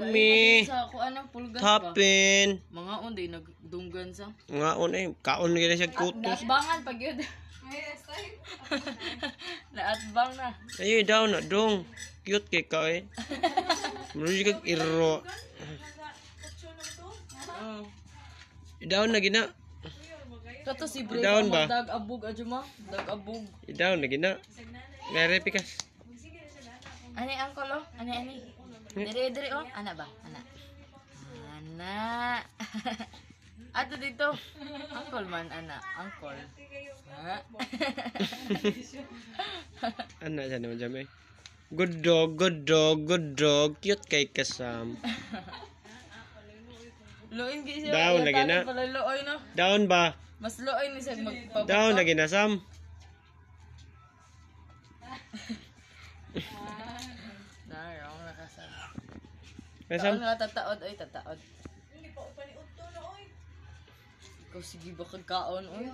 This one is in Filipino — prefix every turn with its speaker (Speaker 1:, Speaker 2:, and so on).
Speaker 1: Ami. Sa ako anang pulgas Tapin. Ba? Mga on day nagdunggan sa. Mga on eh kaon gyud siya kutos. Bangan pag yun. Naatbang na. Ayo eh, daw na dong. Cute kay ka eh. Muli kag iro. Oh. Down na gina. Kato si Bray. Down ba? Dag abog ajuma. Dag abog. Down na gina. Mere pikas. Ani ang kolo? Ani ani. Eh. Dire dire oh, ana ba? Ana. Ana. Ato dito. Uncle man ana, uncle. ana sa mo jamay. Good dog, good dog, good dog. Cute kay kasam. Luin gi siya. Down lagi na. Luoy no. Oh. Down ba? Mas luoy ni sa magpabuto. Down lagi na sam. Sad. Taon nga tataod, oy, tataod. Hindi pa upaniot to na, oy. Ikaw sige ba kagkaon, oy?